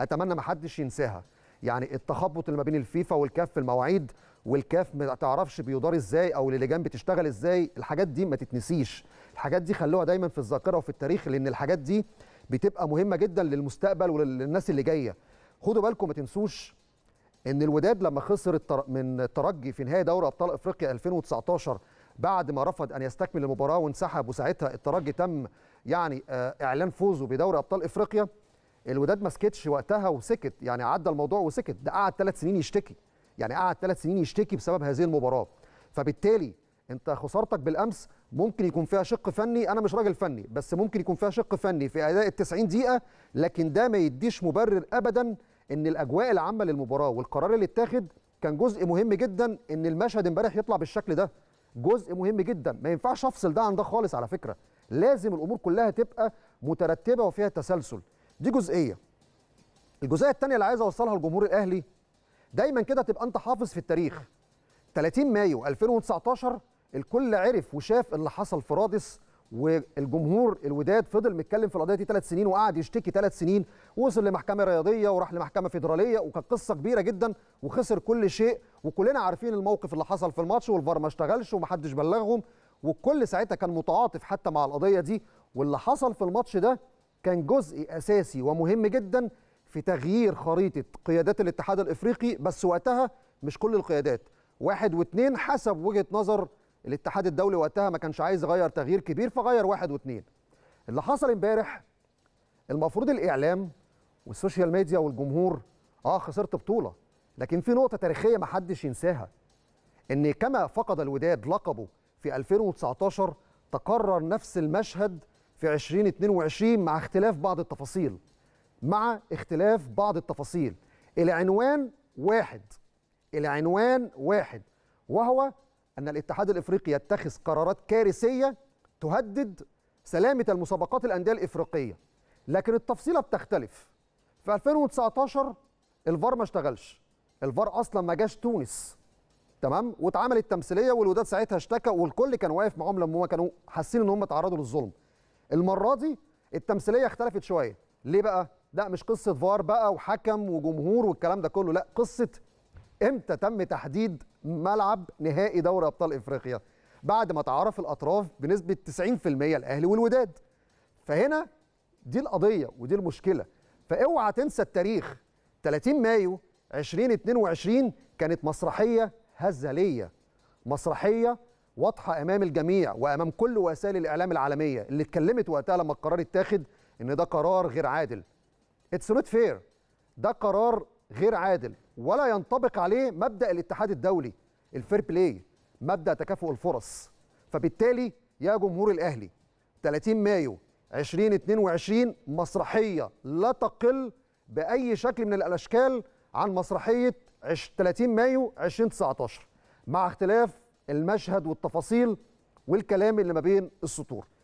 اتمنى ما حدش ينساها يعني التخبط اللي ما بين الفيفا والكاف في المواعيد والكاف ما تعرفش بيدار ازاي او اللجان بتشتغل ازاي الحاجات دي ما تتنسيش الحاجات دي خلوها دايما في الذاكره وفي التاريخ لان الحاجات دي بتبقى مهمه جدا للمستقبل وللناس اللي جايه خدوا بالكم ما تنسوش ان الوداد لما خسر من الترجي في نهائي دوري ابطال افريقيا 2019 بعد ما رفض ان يستكمل المباراه وانسحب وساعتها الترجي تم يعني آه، اعلان فوزه بدوري ابطال افريقيا الوداد ما سكتش وقتها وسكت يعني عدى الموضوع وسكت ده قعد ثلاث سنين يشتكي يعني قعد ثلاث سنين يشتكي بسبب هذه المباراه فبالتالي انت خسارتك بالامس ممكن يكون فيها شق فني انا مش راجل فني بس ممكن يكون فيها شق فني في اداء ال 90 دقيقه لكن ده ما يديش مبرر ابدا ان الاجواء العامه للمباراه والقرار اللي اتاخد كان جزء مهم جدا ان المشهد امبارح يطلع بالشكل ده جزء مهم جدا ما ينفعش افصل ده عن ده خالص على فكره لازم الامور كلها تبقى مترتبه وفيها تسلسل دي جزئيه الجزئيه الثانيه اللي عايز اوصلها لجمهور الاهلي دايما كده تبقى انت حافظ في التاريخ 30 مايو 2019 الكل عرف وشاف اللي حصل في رادس والجمهور الوداد فضل متكلم في القضيه دي ثلاث سنين وقعد يشتكي ثلاث سنين ووصل لمحكمه رياضيه وراح لمحكمه فيدراليه وكانت قصه كبيره جدا وخسر كل شيء وكلنا عارفين الموقف اللي حصل في الماتش والفار ما اشتغلش ومحدش بلغهم والكل ساعتها كان متعاطف حتى مع القضيه دي واللي حصل في الماتش ده كان جزء اساسي ومهم جدا في تغيير خريطه قيادات الاتحاد الافريقي بس وقتها مش كل القيادات واحد واثنين حسب وجهه نظر الاتحاد الدولي وقتها ما كانش عايز يغير تغيير كبير فغير واحد واثنين اللي حصل امبارح المفروض الاعلام والسوشيال ميديا والجمهور اه خسرت بطوله لكن في نقطه تاريخيه ما حدش ينساها ان كما فقد الوداد لقبه في 2019 تكرر نفس المشهد في 2022 مع اختلاف بعض التفاصيل مع اختلاف بعض التفاصيل العنوان واحد العنوان واحد وهو أن الاتحاد الإفريقي يتخذ قرارات كارثية تهدد سلامة المسابقات الأندية الإفريقية لكن التفصيلة بتختلف في 2019 الفار ما اشتغلش الفار أصلا ما جاش تونس تمام واتعملت تمثيليه والوداد ساعتها اشتكى والكل كان واقف معاهم لما هم كانوا حاسين ان هم اتعرضوا للظلم المره دي التمثيليه اختلفت شويه ليه بقى لا مش قصه فار بقى وحكم وجمهور والكلام ده كله لا قصه امتى تم تحديد ملعب نهائي دوري ابطال افريقيا بعد ما تعرف الاطراف بنسبه 90% الاهلي والوداد فهنا دي القضيه ودي المشكله فاوعى تنسى التاريخ 30 مايو 2022 كانت مسرحيه هزليه مسرحيه واضحه امام الجميع وامام كل وسائل الاعلام العالميه اللي اتكلمت وقتها لما القرار اتاخد ان ده قرار غير عادل اتس نوت فير ده قرار غير عادل ولا ينطبق عليه مبدا الاتحاد الدولي الفير بلاي مبدا تكافؤ الفرص فبالتالي يا جمهور الاهلي 30 مايو 2022 مسرحيه لا تقل باي شكل من الاشكال عن مسرحيه 30 مايو 2019 مع اختلاف المشهد والتفاصيل والكلام اللي ما بين السطور